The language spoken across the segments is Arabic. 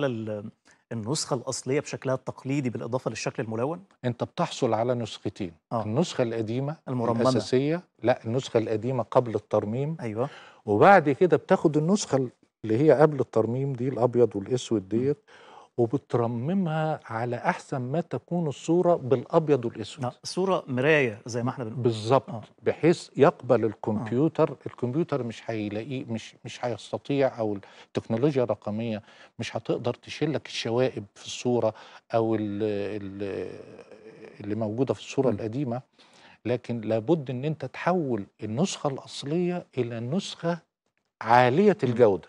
على النسخة الأصلية بشكلها التقليدي بالإضافة للشكل الملون؟ أنت بتحصل على نسختين آه. النسخة القديمة المرممة الأساسية لا النسخة القديمة قبل الترميم أيوة وبعد كده بتاخد النسخة اللي هي قبل الترميم دي الأبيض والأسود ديت وبترممها على احسن ما تكون الصوره بالابيض والاسود نعم، صوره مرايه زي ما احنا بنقول بالظبط آه. بحيث يقبل آه. الكمبيوتر آه. الكمبيوتر مش هيلاقيه مش مش هيستطيع او التكنولوجيا الرقميه مش هتقدر تشيل لك الشوائب في الصوره او الـ الـ اللي موجوده في الصوره م. القديمه لكن لابد ان انت تحول النسخه الاصليه الى نسخه عاليه الجوده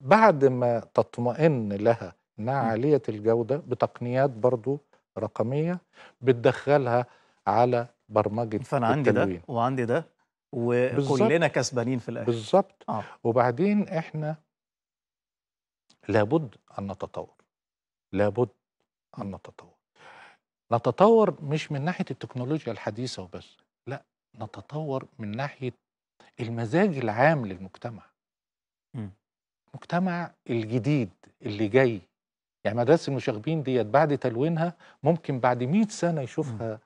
بعد ما تطمئن لها انها عاليه الجوده بتقنيات برضو رقميه بتدخلها على برمجه فانا عندي ده وعندي ده وكلنا كسبانين في الاخر بالظبط آه. وبعدين احنا لابد ان نتطور لابد ان نتطور نتطور مش من ناحيه التكنولوجيا الحديثه وبس لا نتطور من ناحيه المزاج العام للمجتمع م. المجتمع الجديد اللي جاي يعني مدارس المشاغبين ديت بعد تلوينها ممكن بعد 100 سنه يشوفها م.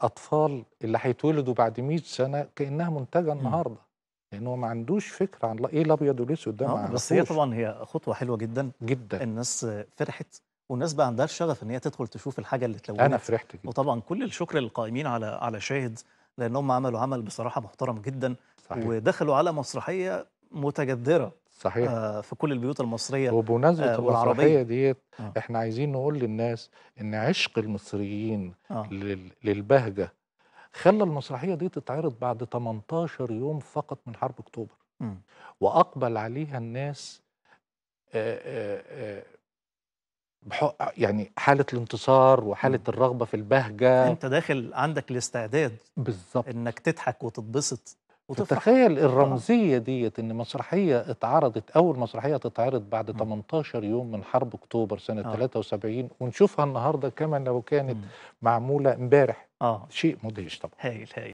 اطفال اللي هيتولدوا بعد 100 سنه كانها منتجه النهارده لان يعني هو ما عندوش فكره عن ايه الابيض والاسود ده آه، بس هي طبعا هي خطوه حلوه جدا جدا الناس فرحت والناس بقى عندها الشغف ان هي تدخل تشوف الحاجه اللي اتلونت انا فرحت جدا وطبعا كل الشكر للقائمين على على شاهد لانهم عملوا عمل بصراحه محترم جدا صحيح. ودخلوا على مسرحيه متجذره صحيح آه، في كل البيوت المصريه وبمناسبه آه، المسرحيه ديت آه. احنا عايزين نقول للناس ان عشق المصريين آه. للبهجه خلى المسرحيه دي تتعرض بعد 18 يوم فقط من حرب اكتوبر م. واقبل عليها الناس آه، يعني حالة الانتصار وحالة الرغبة في البهجة أنت داخل عندك الاستعداد بالظبط إنك تضحك وتتبسط وتتخيل الرمزية ديت إن مسرحية اتعرضت أول مسرحية تتعرض بعد 18 يوم من حرب أكتوبر سنة آه. 73 ونشوفها النهاردة كما لو كانت معمولة امبارح آه. شيء مدهش طبعا هايل هايل